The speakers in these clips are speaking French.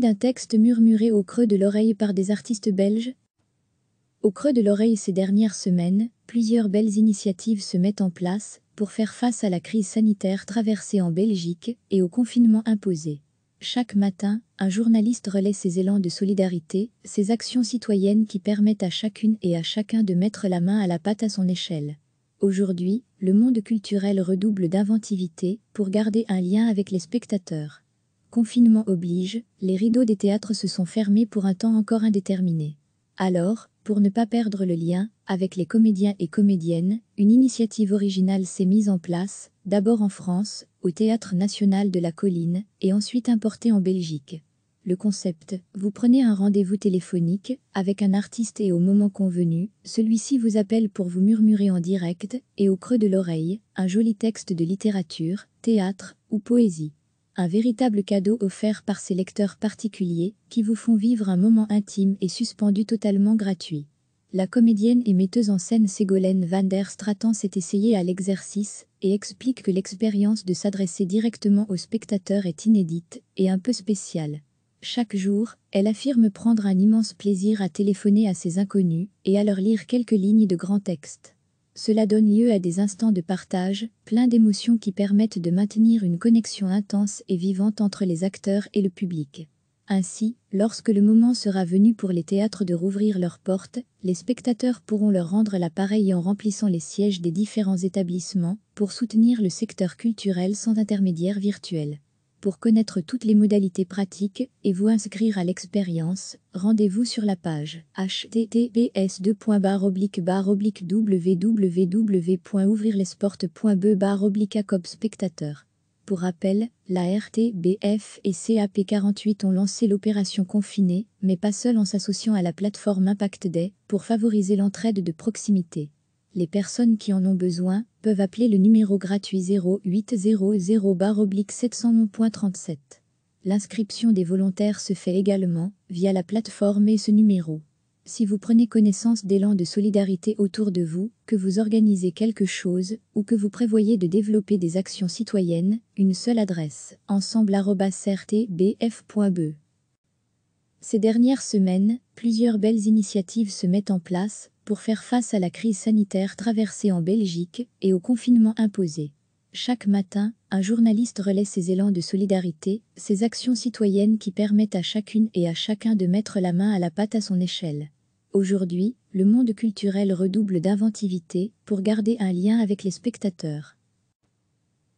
d'un texte murmuré au creux de l'oreille par des artistes belges Au creux de l'oreille ces dernières semaines, plusieurs belles initiatives se mettent en place pour faire face à la crise sanitaire traversée en Belgique et au confinement imposé. Chaque matin, un journaliste relaie ses élans de solidarité, ses actions citoyennes qui permettent à chacune et à chacun de mettre la main à la pâte à son échelle. Aujourd'hui, le monde culturel redouble d'inventivité pour garder un lien avec les spectateurs confinement oblige, les rideaux des théâtres se sont fermés pour un temps encore indéterminé. Alors, pour ne pas perdre le lien avec les comédiens et comédiennes, une initiative originale s'est mise en place, d'abord en France, au Théâtre national de la colline, et ensuite importée en Belgique. Le concept, vous prenez un rendez-vous téléphonique avec un artiste et au moment convenu, celui-ci vous appelle pour vous murmurer en direct et au creux de l'oreille un joli texte de littérature, théâtre ou poésie un véritable cadeau offert par ses lecteurs particuliers qui vous font vivre un moment intime et suspendu totalement gratuit. La comédienne et metteuse en scène Ségolène Van der Straten s'est essayée à l'exercice et explique que l'expérience de s'adresser directement au spectateur est inédite et un peu spéciale. Chaque jour, elle affirme prendre un immense plaisir à téléphoner à ses inconnus et à leur lire quelques lignes de grands textes. Cela donne lieu à des instants de partage, pleins d'émotions qui permettent de maintenir une connexion intense et vivante entre les acteurs et le public. Ainsi, lorsque le moment sera venu pour les théâtres de rouvrir leurs portes, les spectateurs pourront leur rendre l'appareil en remplissant les sièges des différents établissements pour soutenir le secteur culturel sans intermédiaire virtuel. Pour connaître toutes les modalités pratiques et vous inscrire à l'expérience, rendez-vous sur la page https www.ouvrirlesportes.be spectateur. Pour rappel, la RTBF et CAP48 ont lancé l'opération confinée, mais pas seule en s'associant à la plateforme Impact Day pour favoriser l'entraide de proximité. Les personnes qui en ont besoin peuvent appeler le numéro gratuit 0800-701.37. L'inscription des volontaires se fait également via la plateforme et ce numéro. Si vous prenez connaissance d'élan de solidarité autour de vous, que vous organisez quelque chose, ou que vous prévoyez de développer des actions citoyennes, une seule adresse, ensemble.rtbf.be. Ces dernières semaines, plusieurs belles initiatives se mettent en place pour faire face à la crise sanitaire traversée en Belgique et au confinement imposé. Chaque matin, un journaliste relaie ses élans de solidarité, ses actions citoyennes qui permettent à chacune et à chacun de mettre la main à la pâte à son échelle. Aujourd'hui, le monde culturel redouble d'inventivité pour garder un lien avec les spectateurs.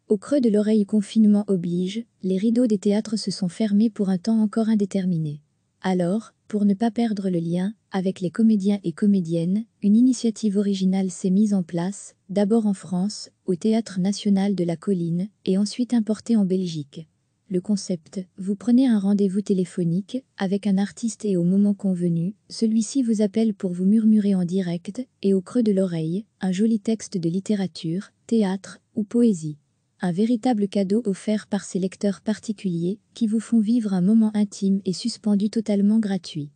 Au creux de l'oreille confinement oblige, les rideaux des théâtres se sont fermés pour un temps encore indéterminé. Alors, pour ne pas perdre le lien avec les comédiens et comédiennes, une initiative originale s'est mise en place, d'abord en France, au Théâtre national de la Colline, et ensuite importée en Belgique. Le concept, vous prenez un rendez-vous téléphonique avec un artiste et au moment convenu, celui-ci vous appelle pour vous murmurer en direct et au creux de l'oreille un joli texte de littérature, théâtre ou poésie. Un véritable cadeau offert par ses lecteurs particuliers qui vous font vivre un moment intime et suspendu totalement gratuit.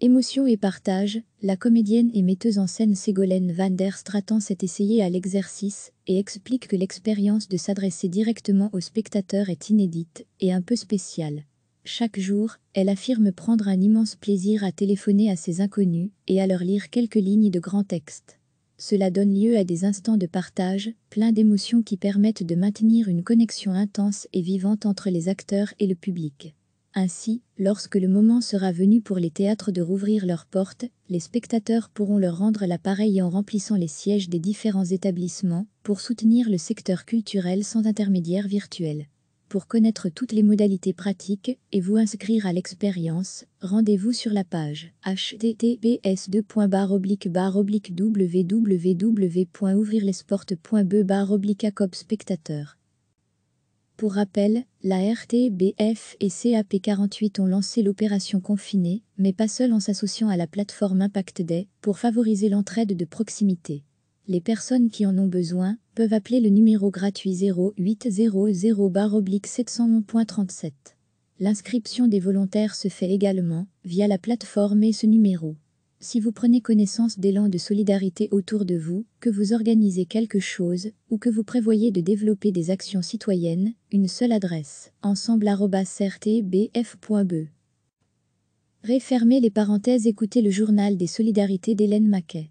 Émotion et partage, la comédienne et metteuse en scène Ségolène Van der Straten s'est essayée à l'exercice et explique que l'expérience de s'adresser directement aux spectateurs est inédite et un peu spéciale. Chaque jour, elle affirme prendre un immense plaisir à téléphoner à ses inconnus et à leur lire quelques lignes de grands textes. Cela donne lieu à des instants de partage, pleins d'émotions qui permettent de maintenir une connexion intense et vivante entre les acteurs et le public. Ainsi, lorsque le moment sera venu pour les théâtres de rouvrir leurs portes, les spectateurs pourront leur rendre l'appareil en remplissant les sièges des différents établissements pour soutenir le secteur culturel sans intermédiaire virtuel. Pour connaître toutes les modalités pratiques et vous inscrire à l'expérience, rendez-vous sur la page https www.ouvrirlesportes.be spectateur. Pour rappel, la RTBF et CAP48 ont lancé l'opération Confinée, mais pas seule en s'associant à la plateforme Impact Day pour favoriser l'entraide de proximité. Les personnes qui en ont besoin peuvent appeler le numéro gratuit 0800 70137 L'inscription des volontaires se fait également via la plateforme et ce numéro. Si vous prenez connaissance d'élan de solidarité autour de vous, que vous organisez quelque chose ou que vous prévoyez de développer des actions citoyennes, une seule adresse ensemble@rtbf.be. Réfermez les parenthèses, écoutez le journal des solidarités d'Hélène Maquet.